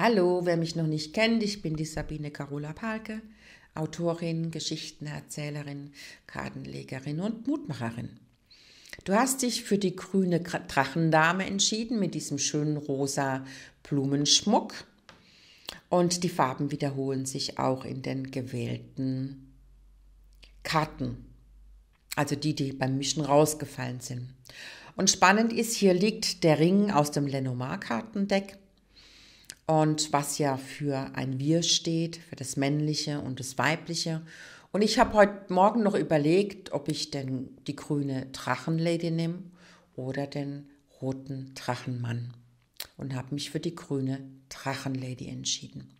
Hallo, wer mich noch nicht kennt, ich bin die Sabine Carola Palke, Autorin, Geschichtenerzählerin, Kartenlegerin und Mutmacherin. Du hast dich für die grüne Drachendame entschieden mit diesem schönen rosa Blumenschmuck. Und die Farben wiederholen sich auch in den gewählten Karten. Also die, die beim Mischen rausgefallen sind. Und spannend ist, hier liegt der Ring aus dem Lenormand-Kartendeck und was ja für ein Wir steht, für das Männliche und das Weibliche. Und ich habe heute Morgen noch überlegt, ob ich denn die grüne Drachenlady nehme oder den roten Drachenmann und habe mich für die grüne Drachenlady entschieden.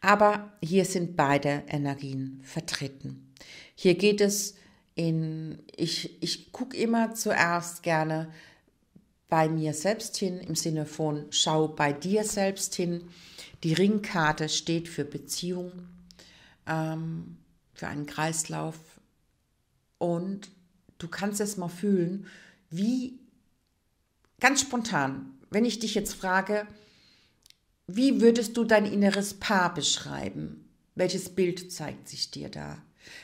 Aber hier sind beide Energien vertreten. Hier geht es in, ich, ich gucke immer zuerst gerne bei mir selbst hin, im Sinne von schau bei dir selbst hin. Die Ringkarte steht für Beziehung, ähm, für einen Kreislauf. Und du kannst es mal fühlen, wie ganz spontan, wenn ich dich jetzt frage, wie würdest du dein inneres Paar beschreiben? Welches Bild zeigt sich dir da?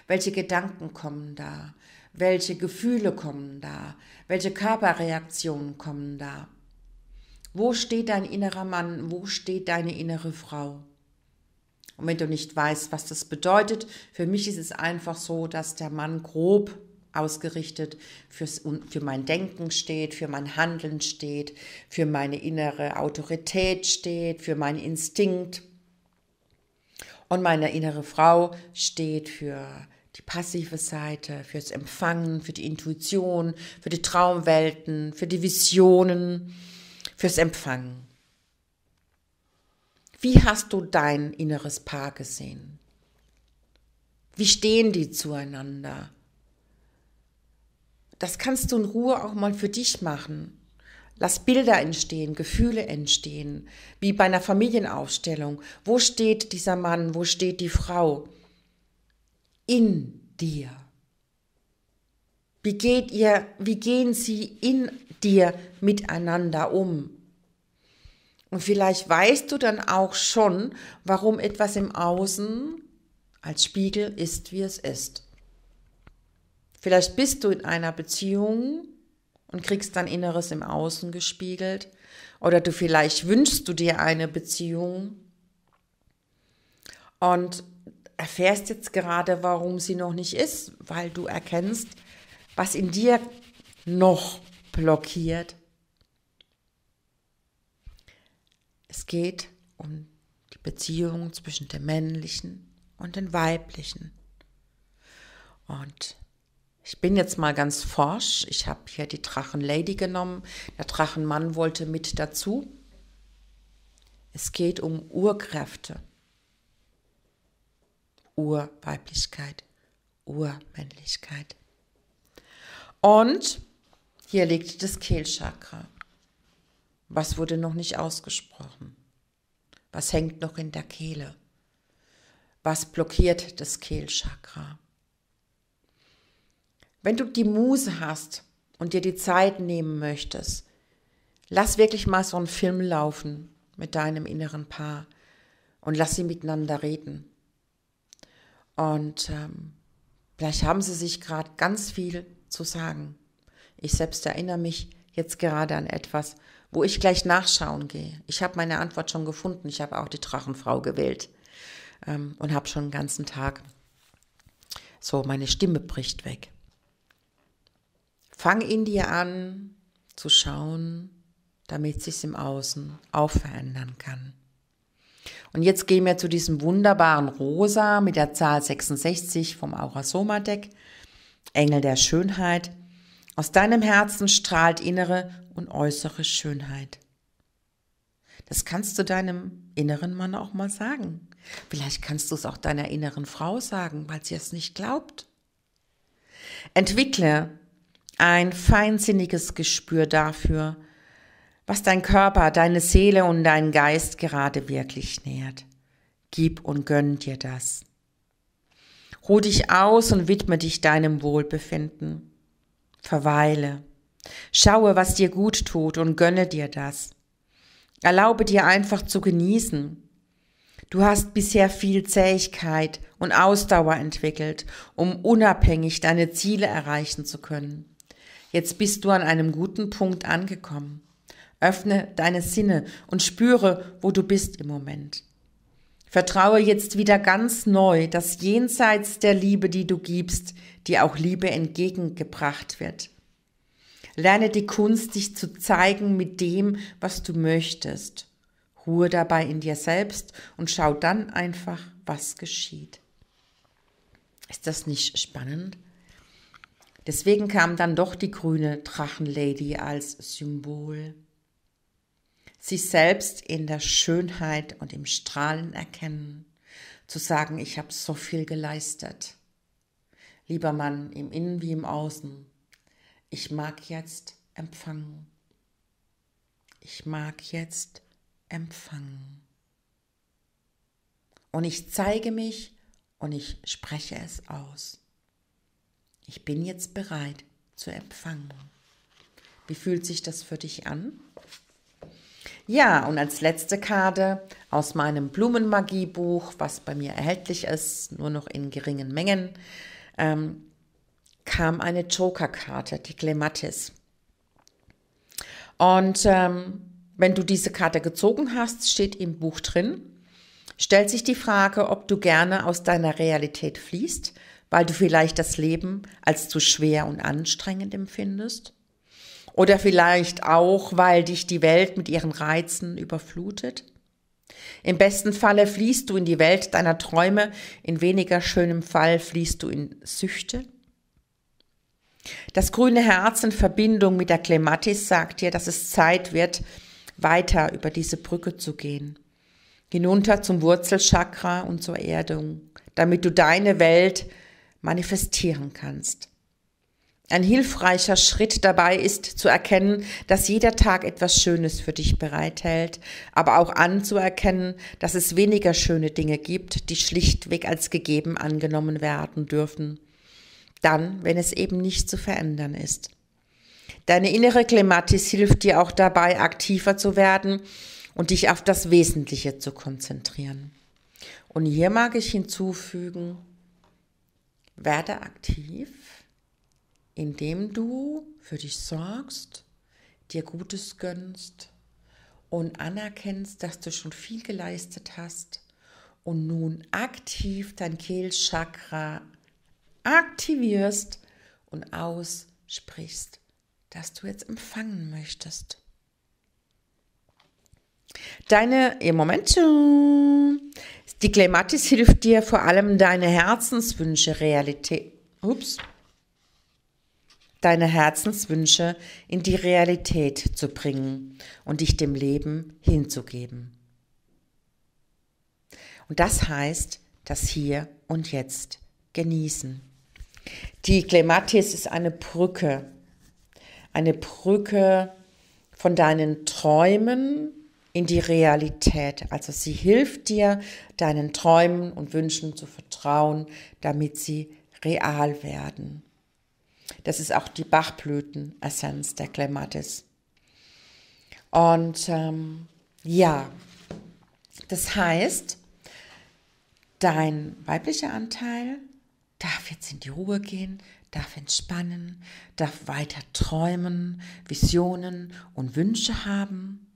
Welche Gedanken kommen da? welche Gefühle kommen da, welche Körperreaktionen kommen da. Wo steht dein innerer Mann, wo steht deine innere Frau? Und wenn du nicht weißt, was das bedeutet, für mich ist es einfach so, dass der Mann grob ausgerichtet fürs, für mein Denken steht, für mein Handeln steht, für meine innere Autorität steht, für meinen Instinkt. Und meine innere Frau steht für die passive Seite, fürs Empfangen, für die Intuition, für die Traumwelten, für die Visionen, fürs Empfangen. Wie hast du dein inneres Paar gesehen? Wie stehen die zueinander? Das kannst du in Ruhe auch mal für dich machen. Lass Bilder entstehen, Gefühle entstehen, wie bei einer Familienaufstellung. Wo steht dieser Mann, wo steht die Frau? in dir? Wie, geht ihr, wie gehen sie in dir miteinander um? Und vielleicht weißt du dann auch schon, warum etwas im Außen als Spiegel ist, wie es ist. Vielleicht bist du in einer Beziehung und kriegst dein Inneres im Außen gespiegelt. Oder du vielleicht wünschst du dir eine Beziehung und erfährst jetzt gerade, warum sie noch nicht ist, weil du erkennst, was in dir noch blockiert. Es geht um die Beziehung zwischen dem männlichen und dem weiblichen. Und ich bin jetzt mal ganz forsch. Ich habe hier die Drachenlady genommen. Der Drachenmann wollte mit dazu. Es geht um Urkräfte. Urweiblichkeit, Urmännlichkeit. Und hier liegt das Kehlchakra. Was wurde noch nicht ausgesprochen? Was hängt noch in der Kehle? Was blockiert das Kehlchakra? Wenn du die Muse hast und dir die Zeit nehmen möchtest, lass wirklich mal so einen Film laufen mit deinem inneren Paar und lass sie miteinander reden. Und ähm, vielleicht haben sie sich gerade ganz viel zu sagen. Ich selbst erinnere mich jetzt gerade an etwas, wo ich gleich nachschauen gehe. Ich habe meine Antwort schon gefunden. Ich habe auch die Drachenfrau gewählt ähm, und habe schon den ganzen Tag so, meine Stimme bricht weg. Fang in dir an zu schauen, damit sich's im Außen auch verändern kann. Und jetzt gehen wir zu diesem wunderbaren Rosa mit der Zahl 66 vom Aura Deck, Engel der Schönheit. Aus deinem Herzen strahlt innere und äußere Schönheit. Das kannst du deinem inneren Mann auch mal sagen. Vielleicht kannst du es auch deiner inneren Frau sagen, weil sie es nicht glaubt. Entwickle ein feinsinniges Gespür dafür, was dein Körper, deine Seele und dein Geist gerade wirklich nährt. Gib und gönn dir das. Ruh dich aus und widme dich deinem Wohlbefinden. Verweile. Schaue, was dir gut tut und gönne dir das. Erlaube dir einfach zu genießen. Du hast bisher viel Zähigkeit und Ausdauer entwickelt, um unabhängig deine Ziele erreichen zu können. Jetzt bist du an einem guten Punkt angekommen. Öffne deine Sinne und spüre, wo du bist im Moment. Vertraue jetzt wieder ganz neu, dass jenseits der Liebe, die du gibst, dir auch Liebe entgegengebracht wird. Lerne die Kunst, dich zu zeigen mit dem, was du möchtest. Ruhe dabei in dir selbst und schau dann einfach, was geschieht. Ist das nicht spannend? Deswegen kam dann doch die grüne Drachenlady als Symbol sich selbst in der Schönheit und im Strahlen erkennen, zu sagen, ich habe so viel geleistet. Lieber Mann, im Innen wie im Außen, ich mag jetzt empfangen. Ich mag jetzt empfangen. Und ich zeige mich und ich spreche es aus. Ich bin jetzt bereit zu empfangen. Wie fühlt sich das für dich an? Ja, und als letzte Karte aus meinem Blumenmagiebuch, was bei mir erhältlich ist, nur noch in geringen Mengen, ähm, kam eine Joker-Karte, die Clematis. Und ähm, wenn du diese Karte gezogen hast, steht im Buch drin, stellt sich die Frage, ob du gerne aus deiner Realität fließt, weil du vielleicht das Leben als zu schwer und anstrengend empfindest oder vielleicht auch, weil dich die Welt mit ihren Reizen überflutet? Im besten Falle fließt du in die Welt deiner Träume, in weniger schönem Fall fließt du in Süchte. Das grüne Herz in Verbindung mit der Klematis sagt dir, dass es Zeit wird, weiter über diese Brücke zu gehen, hinunter zum Wurzelchakra und zur Erdung, damit du deine Welt manifestieren kannst. Ein hilfreicher Schritt dabei ist zu erkennen, dass jeder Tag etwas Schönes für dich bereithält, aber auch anzuerkennen, dass es weniger schöne Dinge gibt, die schlichtweg als gegeben angenommen werden dürfen. Dann, wenn es eben nicht zu verändern ist. Deine innere Klematis hilft dir auch dabei, aktiver zu werden und dich auf das Wesentliche zu konzentrieren. Und hier mag ich hinzufügen, werde aktiv indem du für dich sorgst, dir Gutes gönnst und anerkennst, dass du schon viel geleistet hast und nun aktiv dein Kehlchakra aktivierst und aussprichst, dass du jetzt empfangen möchtest. Deine, im Moment, die Klematis hilft dir vor allem, deine Herzenswünsche Realität, ups, deine Herzenswünsche in die Realität zu bringen und dich dem Leben hinzugeben. Und das heißt, das Hier und Jetzt genießen. Die Klematis ist eine Brücke, eine Brücke von deinen Träumen in die Realität. Also sie hilft dir, deinen Träumen und Wünschen zu vertrauen, damit sie real werden. Das ist auch die Bachblütenessenz der Clematis. Und ähm, ja, das heißt, dein weiblicher Anteil darf jetzt in die Ruhe gehen, darf entspannen, darf weiter träumen, Visionen und Wünsche haben.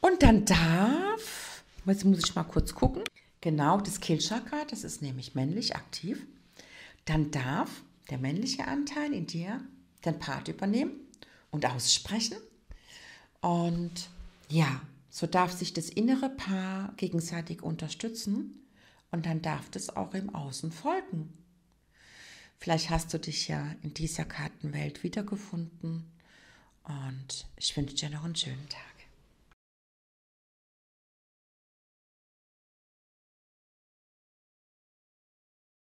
Und dann darf, jetzt muss ich mal kurz gucken, genau das Kehlchakra, das ist nämlich männlich aktiv, dann darf der männliche Anteil in dir den Part übernehmen und aussprechen. Und ja, so darf sich das innere Paar gegenseitig unterstützen und dann darf das auch im Außen folgen. Vielleicht hast du dich ja in dieser Kartenwelt wiedergefunden und ich wünsche dir noch einen schönen Tag.